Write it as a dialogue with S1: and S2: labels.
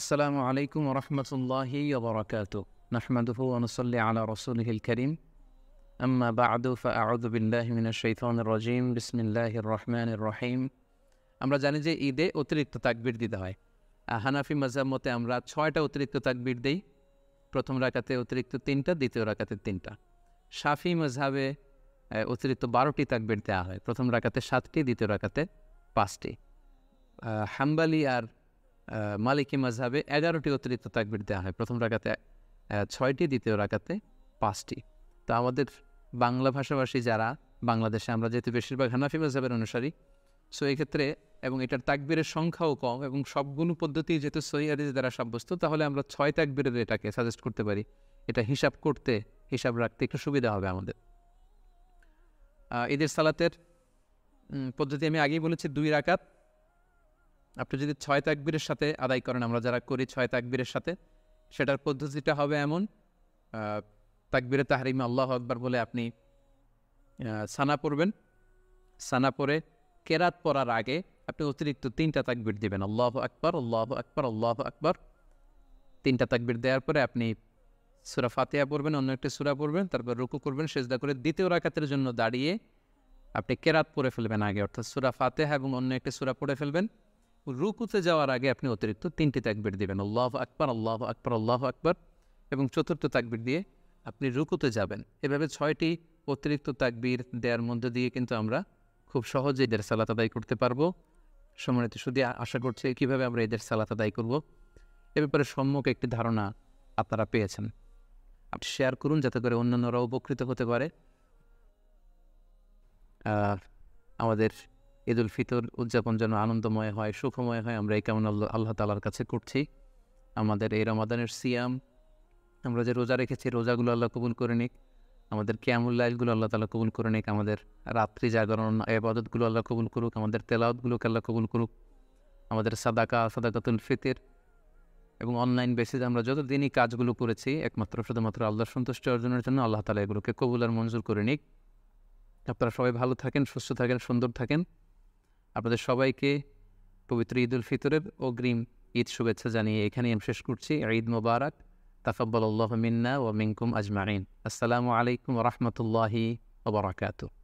S1: আসসালামু আলাইকুম রহমতুল্লাহি ওবরাকাত নাহমাদুহু আলা রসুলহিল করিম আম্মা বাদু রজিম বিসমিল্লাহির রহমান রহিম আমরা জানি যে ঈদে অতিরিক্ত তাকবির দিতে হয় হানাফি মজাব মতে আমরা ছয়টা অতিরিক্ত তাকবির দিই প্রথম রাকাতে অতিরিক্ত তিনটা দ্বিতীয় রাকাতে তিনটা শাফি মজাবে অতিরিক্ত বারোটি তাকবির দেওয়া হয় প্রথম রাকাতে সাতটি দ্বিতীয় রাকাতে পাঁচটি হাম্বালি আর মালিকি মাঝাবে এগারোটি অতিরিক্ত তাকবির দেওয়া হয় প্রথম রাখাতে ছয়টি দ্বিতীয় রাখাতে পাঁচটি তো আমাদের বাংলা ভাষাভাষী যারা বাংলাদেশে আমরা যেহেতু বেশিরভাগ হানাফি মাঝাবের অনুসারী সো এক্ষেত্রে এবং এটার তাকবিরের সংখ্যাও কম এবং সবগুলো পদ্ধতি যেহেতু সহি দ্বারা সাব্যস্ত তাহলে আমরা ছয় তাকবিরের এটাকে সাজেস্ট করতে পারি এটা হিসাব করতে হিসাব রাখতে একটু সুবিধা হবে আমাদের ঈদের সালাতের পদ্ধতি আমি আগেই বলেছি দুই রাকাত আপনি যদি ছয় তাকবীরের সাথে আদায় করেন আমরা যারা করি ছয় তাকবীরের সাথে সেটার পদ্ধতিটা হবে এমন তাকবীরে তাহারিমে আল্লাহ আকবার বলে আপনি সানা পড়বেন সানা পরে কেরাত পড়ার আগে আপনি অতিরিক্ত তিনটা তাকবীর দেবেন আল্লাহ আকবর আল্লাহ আকবর আল্লাহ আকবর তিনটা তাকবীর দেওয়ার পরে আপনি সুরা ফাতেহা পড়বেন অন্য একটি সুরা পড়বেন তারপর রুকু করবেন সেজদা করে দ্বিতীয় রাকাতের জন্য দাঁড়িয়ে আপনি কেরাত পরে ফেলবেন আগে অর্থাৎ সুরা ফাতেহা এবং অন্য একটি সুরা পড়ে ফেলবেন রুকুতে যাওয়ার আগে আপনি অতিরিক্ত তিনটি তাকবির দেবেন আল্লাহ আকবর আল্লাহ আকবর আল্লাহ আকবর এবং চতুর্থ তাকবির দিয়ে আপনি রুকুতে যাবেন এভাবে ছয়টি অতিরিক্ত তাকবির দেওয়ার মধ্যে দিয়ে কিন্তু আমরা খুব সহজে এদের সালাত আদায় করতে পারবো সম্মানিত শুধু আশা করছি কিভাবে আমরা এদের সালাত আদায় করব এ ব্যাপারে সম্যক একটি ধারণা আপনারা পেয়েছেন আপনি শেয়ার করুন যাতে করে অন্যান্যরা উপকৃত হতে পারে আর আমাদের ঈদ উল ফিতর উদযাপন যেন আনন্দময় হয় সুখময় হয় আমরা এই কেমন আল্লাহ আল্লাহ তালার কাছে করছি আমাদের এই রমাদানের সিয়াম আমরা যে রোজা রেখেছি রোজাগুলো আল্লাহ কবুল করে নিক আমাদের ক্যামুল্লাইলগুলো আল্লাহ তালা কবুল করে নিক আমাদের রাত্রি জাগরণ এবাদতগুলো আল্লাহ কবুল করুক আমাদের তেলাওতগুলোকে আল্লাহ কবুল করুক আমাদের সাদাকা সাদাকাতুল ফিতির এবং অনলাইন বেসিস আমরা যত দিনই কাজগুলো করেছি একমাত্র শুধুমাত্র আল্লাহর সন্তুষ্টি অর্জনের জন্য আল্লাহ তালা এগুলোকে কবুল আর মঞ্জুর করে নিক আপনারা সবাই ভালো থাকেন সুস্থ থাকেন সুন্দর থাকেন আপনাদের সবাইকে পবিত্র ঈদ ফিতরের অগ্রিম ঈদ শুভেচ্ছা জানিয়ে এখানে আমি শেষ করছি ঈদ মোবারক তাকাব্বাল মিন্না ও মিনকুম আজমাইন আসসালামু আলাইকুম রহমতুল্লাহি ওবরাকাতু